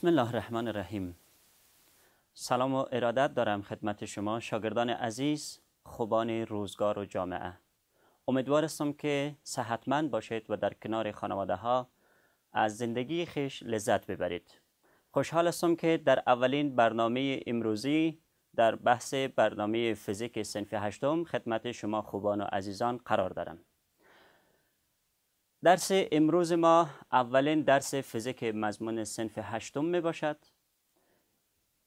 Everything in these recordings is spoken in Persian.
بسم الله الرحمن الرحیم سلام و ارادت دارم خدمت شما شاگردان عزیز خوبان روزگار و جامعه امیدوار هستم که صحتمند باشید و در کنار خانواده ها از زندگی خیش لذت ببرید خوشحال هستم که در اولین برنامه امروزی در بحث برنامه فیزیک سنفی هشتم خدمت شما خوبان و عزیزان قرار دارم درس امروز ما اولین درس فیزیک مضمون سنف هشتم می باشد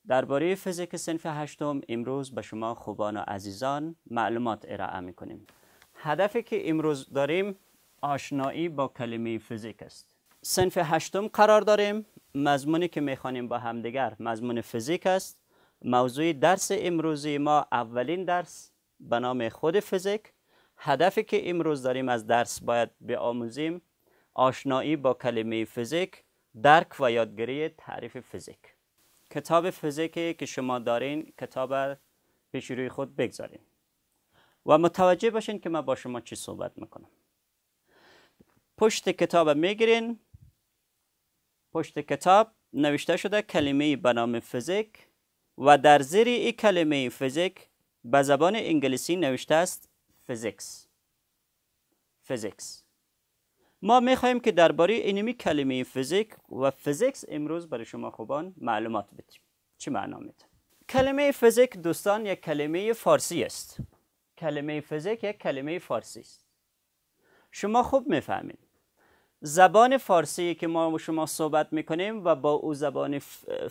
درباره فیزیک سنف هشتم امروز به شما خوبان و عزیزان معلومات ارائه می کنیم هدفی که امروز داریم آشنایی با کلمه فیزیک است سنف هشتم قرار داریم مضمونی که می خوانیم با همدیگر مضمون فیزیک است موضوع درس امروزی ما اولین درس به نام خود فیزیک هدفی که امروز داریم از درس باید بیاموزیم آشنایی با کلمه فیزیک درک و یادگیری تعریف فیزیک کتاب فیزیکی که شما دارین کتاب پیش روی خود بگذارین و متوجه باشین که من با شما چی صحبت میکنم پشت کتاب میگیرین پشت کتاب نوشته شده کلمه به نام فیزیک و در زیر این کلمه فیزیک به زبان انگلیسی نوشته است فیزیکس فیزیکس. ما میخواهیم که درباره اینمی کلمه فیزیک و فیزیکس امروز برای شما خوبان معلومات بدیم چه معنا میده کلمه فیزیک دوستان یک کلمه فارسی است کلمه فیزیک یک کلمه فارسی است شما خوب میفهمید زبان فارسی که ما و شما صحبت میکنیم و با او زبان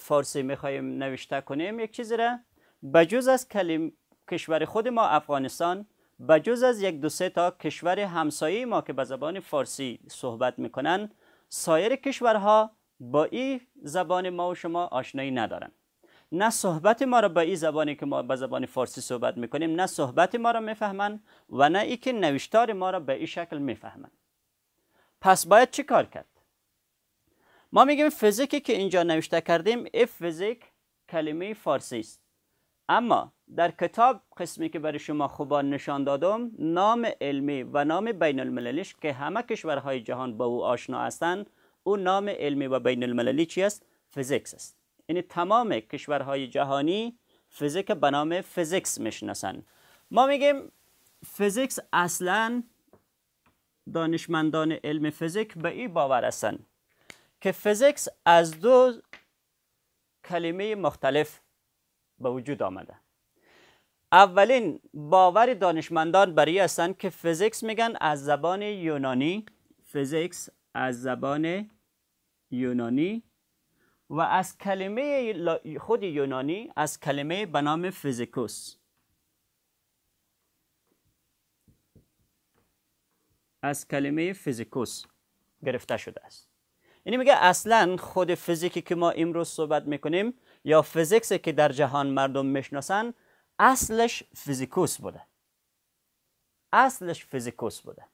فارسی میخواهیم نوشته کنیم یک چیزی را بجز از کلم... کشور خود ما افغانستان به جز از یک دو سه تا کشور همسایه ما که به زبان فارسی صحبت میکنن سایر کشورها با این زبان ما و شما آشنایی ندارند. نه صحبت ما را با این زبانی که ما به زبان فارسی صحبت میکنیم نه صحبت ما را میفهمن و نه ای که نوشتار ما را به این شکل میفهمن پس باید چه کار کرد ما میگیم فیزیکی که اینجا نوشته کردیم اف فیزیک کلمه فارسی است اما در کتاب قسمی که برای شما خوبان نشان دادم نام علمی و نام بین المللیش که همه کشورهای جهان با او آشنا هستند او نام علمی و بین المللی چی است فیزیکس است یعنی تمام کشورهای جهانی فیزیک به نام فیزیکس میشناسند ما میگیم فیزیکس اصلا دانشمندان علم فیزیک به این باور هستند که فیزیکس از دو کلمه مختلف به وجود آمده اولین باور دانشمندان برای هستند که فیزیکس میگن از زبان یونانی فیزیکس از زبان یونانی و از کلمه خود یونانی از کلمه به نام فیزیکوس از کلمه فیزیکوس گرفته شده است یعنی میگه اصلا خود فیزیکی که ما امروز صحبت میکنیم یا فیزیکسی که در جهان مردم میشناسند اصلش فیزیکوس بوده اصلش فیزیکوس بوده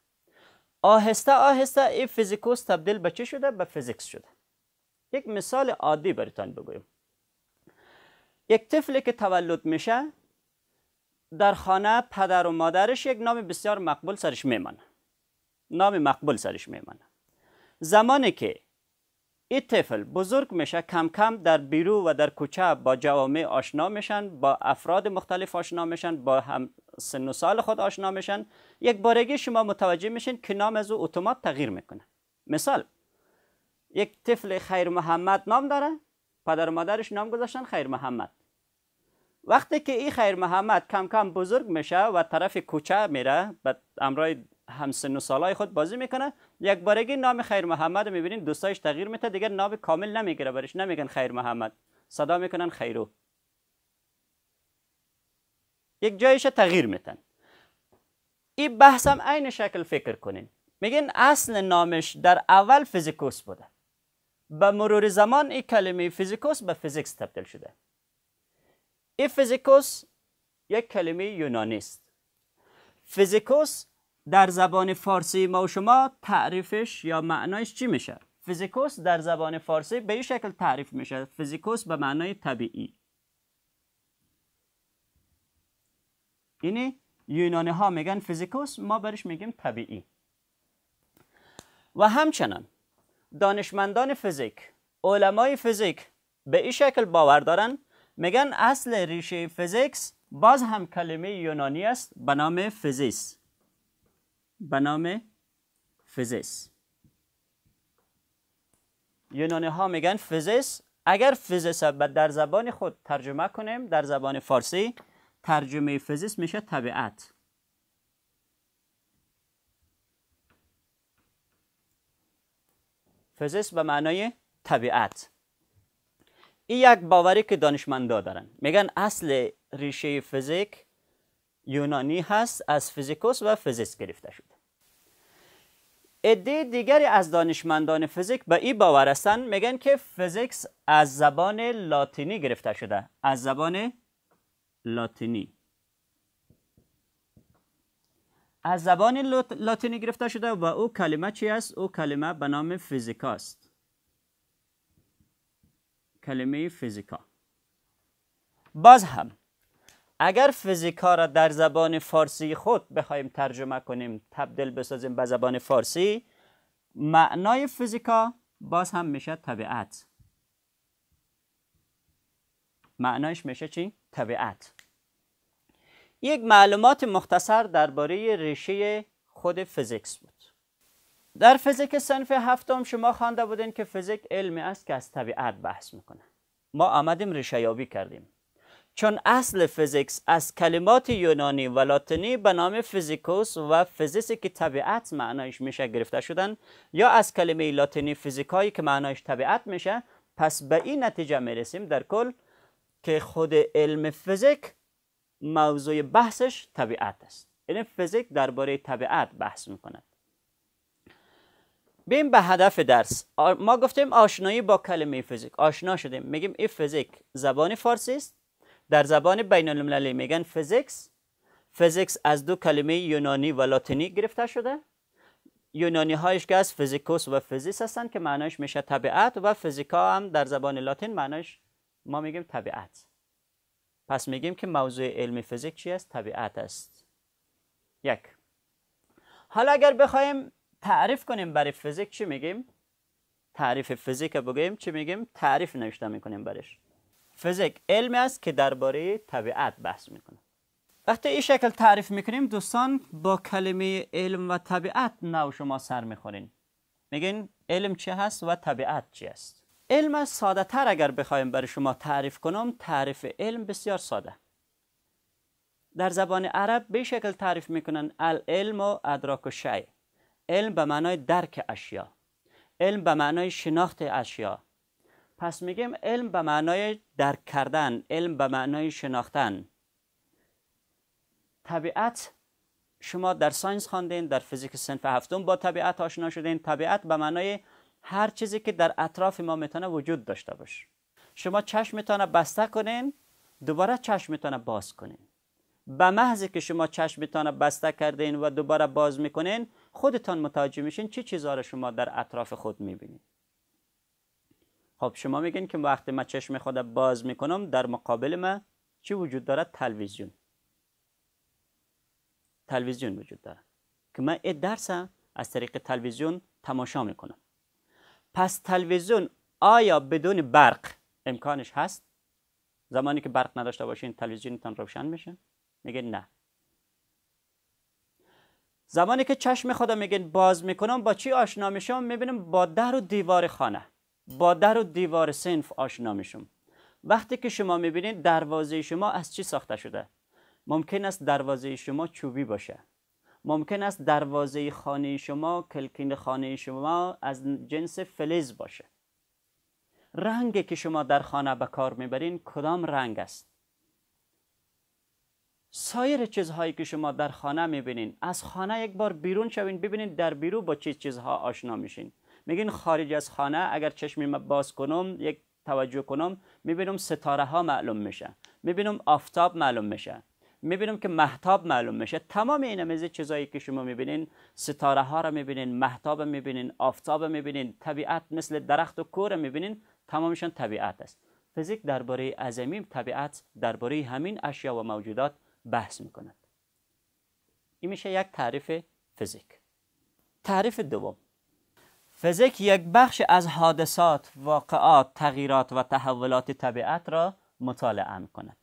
آهسته آهسته این فیزیکوس تبدیل به چه شده؟ به فیزیکس شده یک مثال عادی براتان بگویم یک طفلی که تولد میشه در خانه پدر و مادرش یک نام بسیار مقبول سرش میمانه نام مقبول سرش میمانه زمانی که این طفل بزرگ میشه کم کم در بیرو و در کوچه با جوامع آشنا میشن با افراد مختلف آشنا میشن با هم سن و سال خود آشنا میشن یک بارگی شما متوجه میشین که نام از او اتومات تغییر میکنه مثال یک طفل خیر محمد نام داره پدر و مادرش نام گذاشتن خیر محمد وقتی که این خیر محمد کم کم بزرگ میشه و طرف کوچه میره به امرای همسن و سالای خود بازی میکنه یک بارگی نام خیر محمد رو میبینین دوستایش تغییر میده دیگه نام کامل نمیگیره برش نمیگن خیر محمد صدا میکنن خیرو یک جایش تغییر میتن این بحث عین شکل فکر کنین میگن اصل نامش در اول فیزیکوس بوده به مرور زمان این کلمه فیزیکوس به فیزیکس تبدیل شده این فیزیکوس یک کلمه یونانی فیزیکوس در زبان فارسی ما و شما تعریفش یا معنایش چی میشه فیزیکوس در زبان فارسی به این شکل تعریف میشه فیزیکوس به معنای طبیعی یعنی یونانی ها میگن فیزیکوس ما برش میگیم طبیعی و همچنان دانشمندان فیزیک علمای فیزیک به این شکل باور دارن میگن اصل ریشه فیزیکس باز هم کلمه یونانی است به نام فیزیس به نام فیزیس یونانی ها میگن فیزیس اگر فیزیس به در زبان خود ترجمه کنیم در زبان فارسی ترجمه فیزیس میشه طبیعت فیزیس به معنای طبیعت این یک باوری که دانشمندا دارن میگن اصل ریشه فیزیک یونانی هست از فیزیکوس و فیزیس گرفته شده عده دیگری از دانشمندان فیزیک به این باور هستند میگن که فیزیکس از زبان لاتینی گرفته شده از زبان لاتینی از زبان لاتینی گرفته شده و او کلمه چی است او کلمه به نام است. کلمه فیزیکا باز هم اگر فیزیکا را در زبان فارسی خود بخوایم ترجمه کنیم تبدیل بسازیم به زبان فارسی معنای فیزیکا باز هم میشه طبیعت معنایش میشه چی؟ طبیعت یک معلومات مختصر درباره ریشه خود فیزیکس بود در فیزیک صنف هفتم شما خوانده بودین که فیزیک علمی است که از طبیعت بحث میکنه ما آمدیم ریشه یابی کردیم چون اصل فیزیکس از کلمات یونانی و لاتینی به نام فیزیکوس و فیزیسی که طبیعت معنایش میشه گرفته شدن یا از کلمه لاتینی فیزیکایی که معنایش طبیعت میشه پس به این نتیجه میرسیم در کل که خود علم فیزیک موضوع بحثش طبیعت است این یعنی فیزیک درباره طبیعت بحث میکند بیم به هدف درس ما گفتیم آشنایی با کلمه فیزیک آشنا شدیم میگیم این فیزیک زبان فارسی است در زبان بین المللی میگن فیزیکس فیزیکس از دو کلمه یونانی و لاتینی گرفته شده یونانی هایش که از فیزیکوس و فیزیس هستند که معنایش میشه طبیعت و فیزیکا هم در زبان لاتین معنایش ما میگیم طبیعت پس میگیم که موضوع علم فیزیک چی است طبیعت است یک حالا اگر بخوایم تعریف کنیم برای فیزیک چی میگیم تعریف فیزیک بگیم چی میگیم تعریف نوشته میکنیم برش فیزیک علم است که درباره طبیعت بحث میکنه وقتی این شکل تعریف میکنیم دوستان با کلمه علم و طبیعت نو شما سر میخورین میگین علم چه هست و طبیعت چی است علم ساده تر اگر بخوایم برای شما تعریف کنم تعریف علم بسیار ساده در زبان عرب به شکل تعریف میکنن العلم و ادراک و شی علم به معنای درک اشیا علم به معنای شناخت اشیا پس میگیم علم به معنای درک کردن علم به معنای شناختن طبیعت شما در ساینس خواندین در فیزیک سنف هفتم با طبیعت آشنا شدین طبیعت به معنای هر چیزی که در اطراف ما میتونه وجود داشته باشه شما چشم میتونه بسته کنین دوباره چشم میتونه باز کنین به محض که شما چشم چشمتان بسته کردین و دوباره باز میکنین خودتان متوجه میشین چه چی چیزها را شما در اطراف خود میبینید خب شما میگین که وقتی من چشم خود باز میکنم در مقابل من چی وجود دارد تلویزیون تلویزیون وجود دارد که من ای درس از طریق تلویزیون تماشا میکنم پس تلویزیون آیا بدون برق امکانش هست زمانی که برق نداشته باشین تلویزیونتان روشن میشه میگه نه زمانی که چشم خدا میگن باز میکنم با چی آشنا میشم میبینم با در و دیوار خانه با در و دیوار سنف آشنا میشم وقتی که شما میبینید دروازه شما از چی ساخته شده ممکن است دروازه شما چوبی باشه ممکن است دروازه خانه شما کلکین خانه شما از جنس فلز باشه رنگی که شما در خانه به کار میبرین کدام رنگ است سایر چیزهایی که شما در خانه میبینین از خانه یک بار بیرون شوین ببینید در بیرون با چه چیزها آشنا میشین میگین خارج از خانه اگر چشمی باز کنم یک توجه کنم میبینم ستاره ها معلوم میشه میبینم آفتاب معلوم میشه میبینم که محتاب معلوم میشه تمام این همه چیزایی که شما میبینین ستاره ها رو میبینین محتاب میبینین آفتاب میبینین طبیعت مثل درخت و کور میبینین تمامشان طبیعت است فیزیک درباره عظمیم طبیعت درباره همین اشیا و موجودات بحث میکند این میشه یک تعریف فیزیک تعریف دوم فیزیک یک بخش از حادثات، واقعات، تغییرات و تحولات طبیعت را مطالعه کند.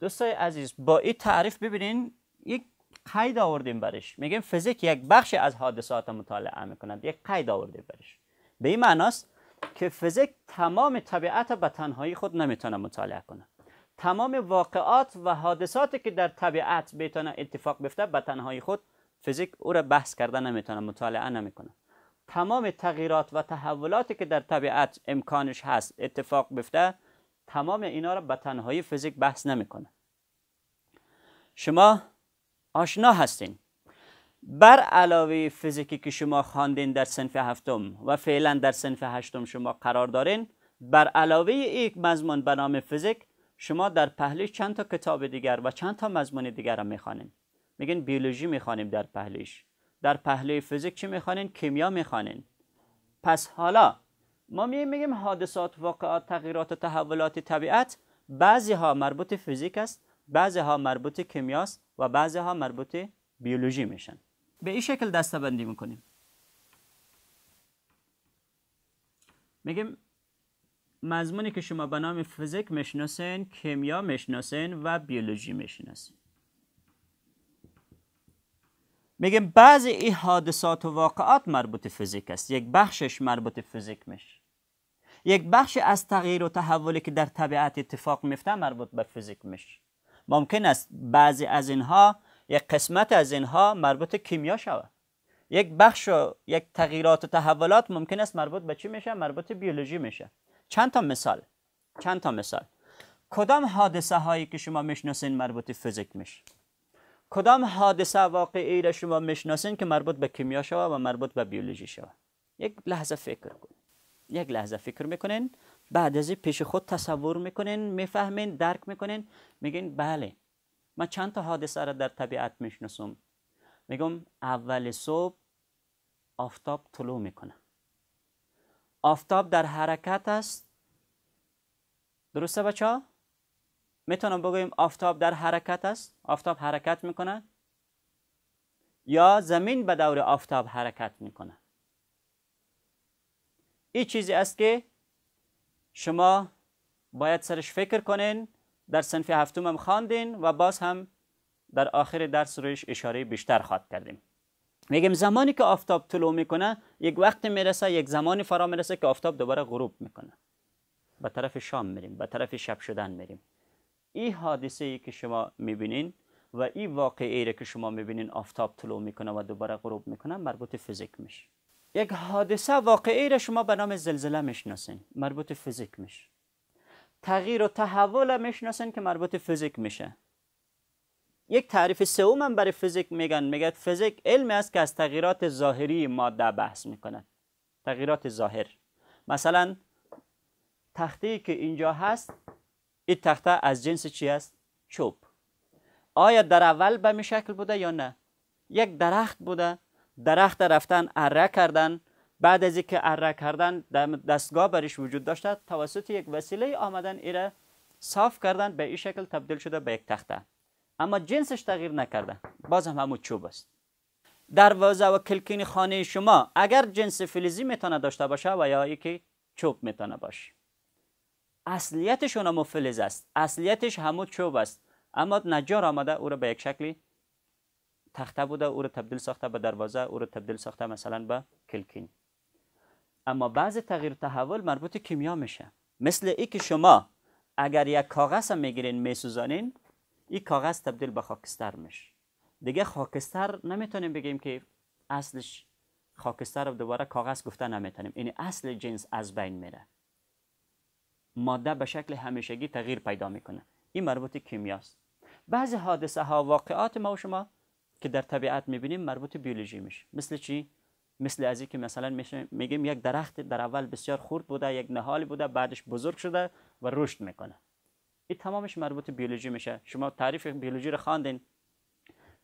دوستای عزیز با این تعریف ببینین یک قید آوردیم برش میگیم فیزیک یک بخش از حادثات مطالعه کند. یک قید آوردیم برش به این معناست که فیزیک تمام طبیعت به تنهایی خود نمیتونه مطالعه کنه تمام واقعات و حادثاتی که در طبیعت بتونه اتفاق بیفته به تنهایی خود فیزیک او را بحث کرده نمیتونه مطالعه نمیکنه تمام تغییرات و تحولاتی که در طبیعت امکانش هست اتفاق بیفته تمام اینا را به تنهایی فیزیک بحث نمیکنه شما آشنا هستین بر علاوه فیزیکی که شما خواندین در سنف هفتم و فعلا در سنف هشتم شما قرار دارین بر علاوه یک مضمون به نام فیزیک شما در پهلوی چند تا کتاب دیگر و چند تا مضمون دیگر را میخوانین میگن بیولوژی میخوانیم در پهلویش در پهلوی فیزیک چی میخوانین کیمیا میخوانین پس حالا ما میگیم میگیم حادثات واقعات تغییرات و تحولات طبیعت بعضی ها مربوط فیزیک است بعضی ها مربوط کیمیاست و بعضی ها مربوط بیولوژی میشن به این شکل دستبندی میکنیم میگیم مضمونی که شما به نام فیزیک میشناسین کیمیا میشناسین و بیولوژی میشناسین میگیم بعضی این حادثات و واقعات مربوط فیزیک است یک بخشش مربوط فیزیک میشه یک بخش از تغییر و تحولی که در طبیعت اتفاق میفته مربوط به فیزیک میشه ممکن است بعضی از اینها یک قسمت از اینها مربوط کیمیا شود یک بخش و یک تغییرات و تحولات ممکن است مربوط به چی میشه مربوط بیولوژی میشه چند تا مثال چند تا مثال کدام حادثه هایی که شما میشناسین مربوط فیزیک میشه کدام حادثه واقعی را شما میشناسین که مربوط به کیمیا شوه و مربوط به بیولوژی شوه یک لحظه فکر کن یک لحظه فکر میکنین بعد از پیش خود تصور میکنین میفهمین درک میکنین میگین بله من چند تا حادثه را در طبیعت میشناسم میگم اول صبح آفتاب طلوع میکنه آفتاب در حرکت است درسته بچه ها؟ میتونم بگویم آفتاب در حرکت است آفتاب حرکت میکنه یا زمین به دور آفتاب حرکت میکنه این چیزی است که شما باید سرش فکر کنین در صنف هفتم هم خواندین و باز هم در آخر درس رویش اشاره بیشتر خواد کردیم میگیم زمانی که آفتاب طلوع میکنه یک وقت میرسه یک زمانی فرا میرسه که آفتاب دوباره غروب میکنه به طرف شام میریم به طرف شب شدن میریم این حادثه ای که شما میبینین و این واقعی را که شما میبینین آفتاب طلوع میکنه و دوباره غروب میکنه مربوط فیزیک میشه یک حادثه واقعی را شما به نام زلزله میشناسین مربوط فیزیک میشه تغییر و تحول میشناسین که مربوط فیزیک میشه یک تعریف سوم هم برای فیزیک میگن میگه فیزیک علمی است که از تغییرات ظاهری ماده بحث میکنه تغییرات ظاهر مثلا تختی که اینجا هست این تخته از جنس چی است؟ چوب آیا در اول به می شکل بوده یا نه؟ یک درخت بوده درخت رفتن اره کردن بعد از اینکه اره کردن دستگاه برش وجود داشته توسط یک وسیله آمدن ایره صاف کردن به این شکل تبدیل شده به یک تخته اما جنسش تغییر نکرده باز هم همون چوب است دروازه و کلکین خانه شما اگر جنس فلزی میتونه داشته باشه و یا یکی چوب میتونه باشه اصلیتش هم فلز است اصلیتش همو چوب است اما نجار آمده او را به یک شکلی تخته بوده او تبدیل ساخته به دروازه او تبدیل ساخته مثلا به کلکین اما بعض تغییر تحول مربوط کیمیا میشه مثل ای که شما اگر یک کاغذ هم میگیرین میسوزانین این کاغذ تبدیل به خاکستر میشه دیگه خاکستر نمیتونیم بگیم که اصلش خاکستر رو دوباره کاغذ گفته نمیتونیم این یعنی اصل جنس از بین میره ماده به شکل همیشگی تغییر پیدا میکنه این مربوط کیمیاست بعضی حادثه ها واقعات ما و شما که در طبیعت میبینیم مربوط بیولوژی میشه مثل چی مثل از که مثلا میگیم یک درخت در اول بسیار خرد بوده یک نهالی بوده بعدش بزرگ شده و رشد میکنه این تمامش مربوط بیولوژی میشه شما تعریف بیولوژی رو خواندین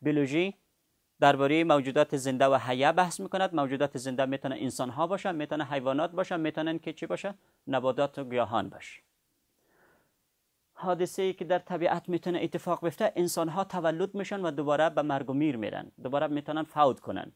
بیولوژی درباره موجودات زنده و حیه بحث میکند موجودات زنده میتونه انسان ها باشن میتونه حیوانات باشن میتونن که چی باشه نبادات و گیاهان باشه حادثه ای که در طبیعت میتونه اتفاق بیفته انسان ها تولد میشن و دوباره به مرگ و میر میرن دوباره میتونن فوت کنن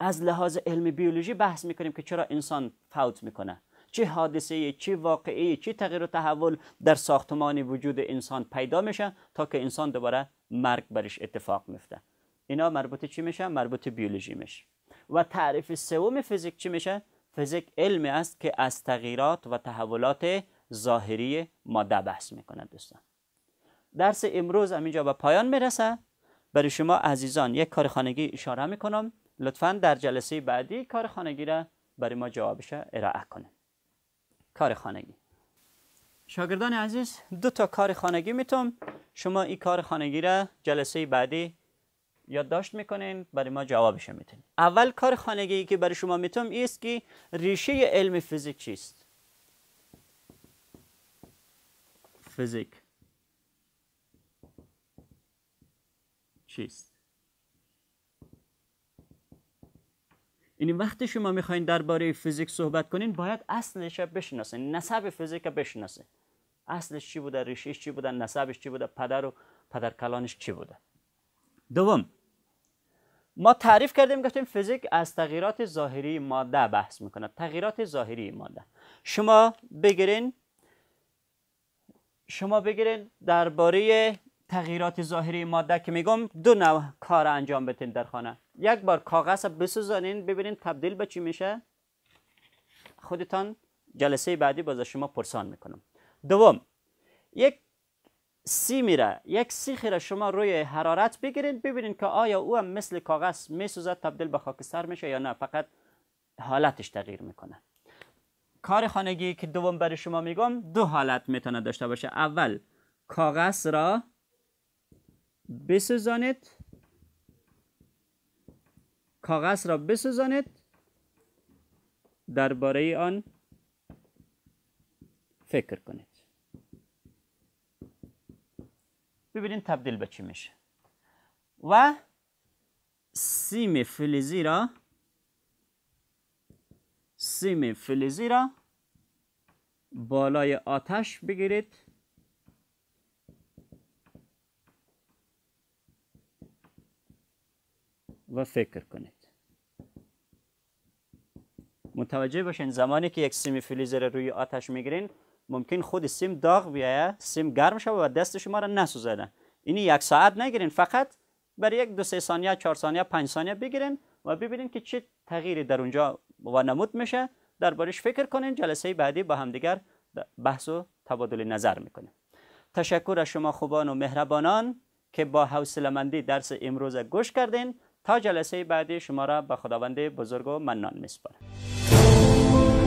از لحاظ علم بیولوژی بحث میکنیم که چرا انسان فوت میکنه چه حادثه چه واقعی چه تغییر و تحول در ساختمان وجود انسان پیدا میشه تا که انسان دوباره مرگ برش اتفاق میفته اینا مربوط چی میشه؟ مربوط بیولوژی میشه و تعریف سوم فیزیک چی میشه فیزیک علمی است که از تغییرات و تحولات ظاهری ماده بحث میکنه دوستان درس امروز همینجا به پایان میرسه برای شما عزیزان یک کار خانگی اشاره میکنم لطفا در جلسه بعدی کار خانگی را برای ما جوابش ارائه کنیم کار خانگی شاگردان عزیز دو تا کار خانگی میتونم شما این کار خانگی را جلسه بعدی یادداشت میکنین برای ما جوابش میتین اول کار خانگی که برای شما میتونم ایست که ریشه علم فیزیک چیست فیزیک چیست این یعنی وقتی شما میخواین درباره فیزیک صحبت کنین باید اصلش رو بشناسین نسب فیزیک رو بشناسین اصلش چی بوده ریشهش چی بوده نسبش چی بوده پدر و پدر کلانش چی بوده دوم ما تعریف کردیم گفتیم فیزیک از تغییرات ظاهری ماده بحث میکنه تغییرات ظاهری ماده شما بگیرین شما بگیرین درباره تغییرات ظاهری ماده که میگم دو نوع کار انجام بتین در خانه یک بار کاغذ بسوزانین ببینین تبدیل به چی میشه خودتان جلسه بعدی باز شما پرسان میکنم دوم یک سی میره یک سیخی را شما روی حرارت بگیرید ببینید که آیا او هم مثل کاغذ میسوزد تبدیل به خاکستر میشه یا نه فقط حالتش تغییر میکنه کار خانگی که دوم برای شما میگم دو حالت میتونه داشته باشه اول کاغذ را بسوزانید کاغذ را بسوزانید درباره آن فکر کنید ببینید تبدیل به چی میشه و سیم فلزی را سیم فلزی را بالای آتش بگیرید و فکر کنید متوجه باشین زمانی که یک سیم فلزی را روی آتش میگیرین ممکن خود سیم داغ بیایه سیم گرم شود و دست شما را نسوزانه اینی یک ساعت نگیرین فقط برای یک دو سه ثانیه چهار ثانیه پنج ثانیه بگیرین و ببینین که چه تغییری در اونجا و نمود میشه دربارش فکر کنین جلسه بعدی با همدیگر بحث و تبادل نظر میکنیم تشکر از شما خوبان و مهربانان که با مندی درس امروز گوش کردین تا جلسه بعدی شما را به خداوند بزرگ و منان میسپارم